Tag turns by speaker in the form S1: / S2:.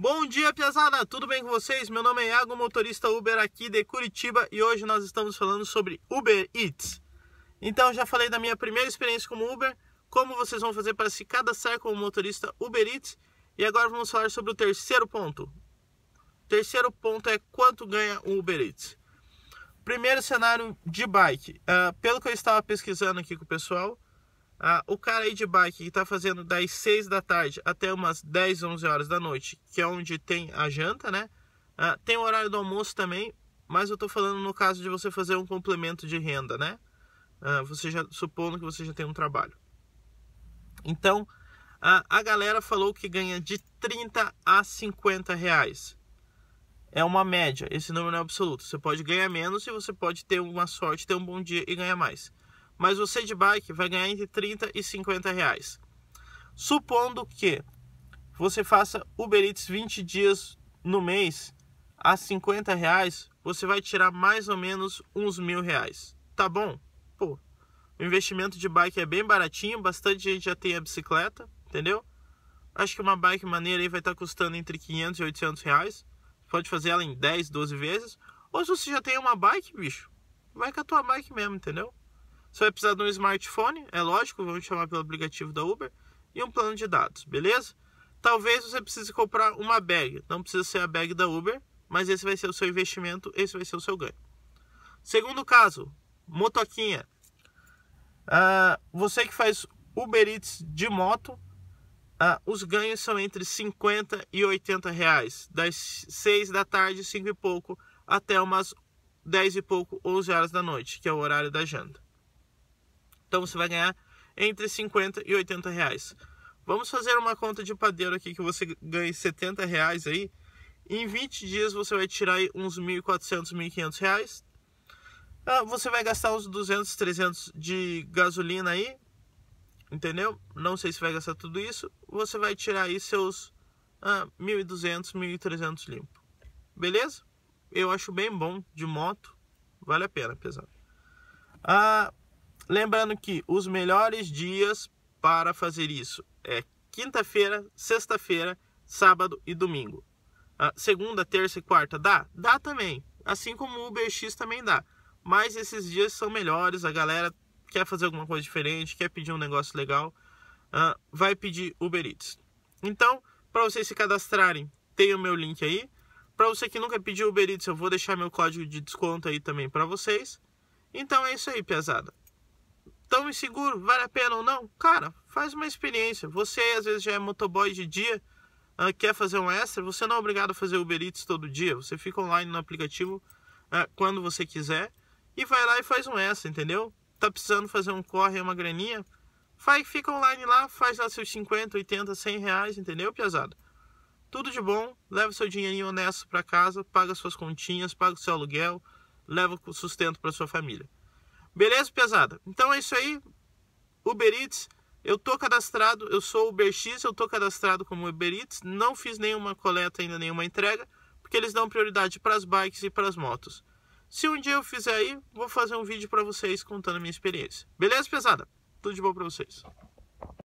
S1: Bom dia, pesada! Tudo bem com vocês? Meu nome é Iago, motorista Uber aqui de Curitiba e hoje nós estamos falando sobre Uber Eats. Então, já falei da minha primeira experiência como Uber, como vocês vão fazer para se cadastrar como motorista Uber Eats e agora vamos falar sobre o terceiro ponto. O terceiro ponto é quanto ganha o Uber Eats. Primeiro cenário de bike. Uh, pelo que eu estava pesquisando aqui com o pessoal, ah, o cara aí de bike que está fazendo das 6 da tarde até umas 10, 11 horas da noite, que é onde tem a janta, né? Ah, tem o horário do almoço também, mas eu estou falando no caso de você fazer um complemento de renda, né? Ah, você já supondo que você já tem um trabalho. Então, a galera falou que ganha de 30 a 50 reais. É uma média, esse número não é absoluto. Você pode ganhar menos e você pode ter uma sorte, ter um bom dia e ganhar mais mas você de bike vai ganhar entre 30 e 50 reais. Supondo que você faça Uber Eats 20 dias no mês a 50 reais, você vai tirar mais ou menos uns mil reais. Tá bom? Pô, o investimento de bike é bem baratinho, bastante gente já tem a bicicleta, entendeu? Acho que uma bike maneira aí vai estar tá custando entre 500 e 800 reais. Pode fazer ela em 10, 12 vezes. Ou se você já tem uma bike, bicho, vai com a tua bike mesmo, entendeu? Você vai precisar de um smartphone, é lógico, vamos chamar pelo aplicativo da Uber, e um plano de dados, beleza? Talvez você precise comprar uma bag, não precisa ser a bag da Uber, mas esse vai ser o seu investimento, esse vai ser o seu ganho. Segundo caso, motoquinha. Ah, você que faz Uber Eats de moto, ah, os ganhos são entre 50 e 80 reais, das 6 da tarde, 5 e pouco, até umas 10 e pouco, 11 horas da noite, que é o horário da janta. Então você vai ganhar entre 50 e 80 reais. Vamos fazer uma conta de padeiro aqui que você ganhe 70 reais aí. Em 20 dias você vai tirar aí uns 1.400, 1.500 reais. Ah, você vai gastar uns 200, 300 de gasolina aí. Entendeu? Não sei se vai gastar tudo isso. Você vai tirar aí seus ah, 1.200, 1.300 limpo. Beleza? Eu acho bem bom de moto. Vale a pena, pesado. Ah, Lembrando que os melhores dias para fazer isso é quinta-feira, sexta-feira, sábado e domingo. Ah, segunda, terça e quarta dá? Dá também. Assim como o UberX também dá. Mas esses dias são melhores, a galera quer fazer alguma coisa diferente, quer pedir um negócio legal, ah, vai pedir Uber Eats. Então, para vocês se cadastrarem, tem o meu link aí. Para você que nunca pediu Uber Eats, eu vou deixar meu código de desconto aí também para vocês. Então é isso aí, pesada tão inseguro, vale a pena ou não? Cara, faz uma experiência. Você às vezes já é motoboy de dia, ah, quer fazer um extra, você não é obrigado a fazer Uber Eats todo dia. Você fica online no aplicativo ah, quando você quiser e vai lá e faz um extra, entendeu? Tá precisando fazer um corre, uma graninha? Vai, fica online lá, faz lá seus 50, 80, 100 reais, entendeu, piazada? Tudo de bom, leva seu dinheirinho honesto para casa, paga suas continhas, paga o seu aluguel, leva o sustento para sua família. Beleza, pesada? Então é isso aí. Uber Eats, eu tô cadastrado, eu sou UberX, eu tô cadastrado como Uber Eats, não fiz nenhuma coleta ainda, nenhuma entrega, porque eles dão prioridade para as bikes e para as motos. Se um dia eu fizer aí, vou fazer um vídeo para vocês contando a minha experiência. Beleza, pesada? Tudo de bom para vocês.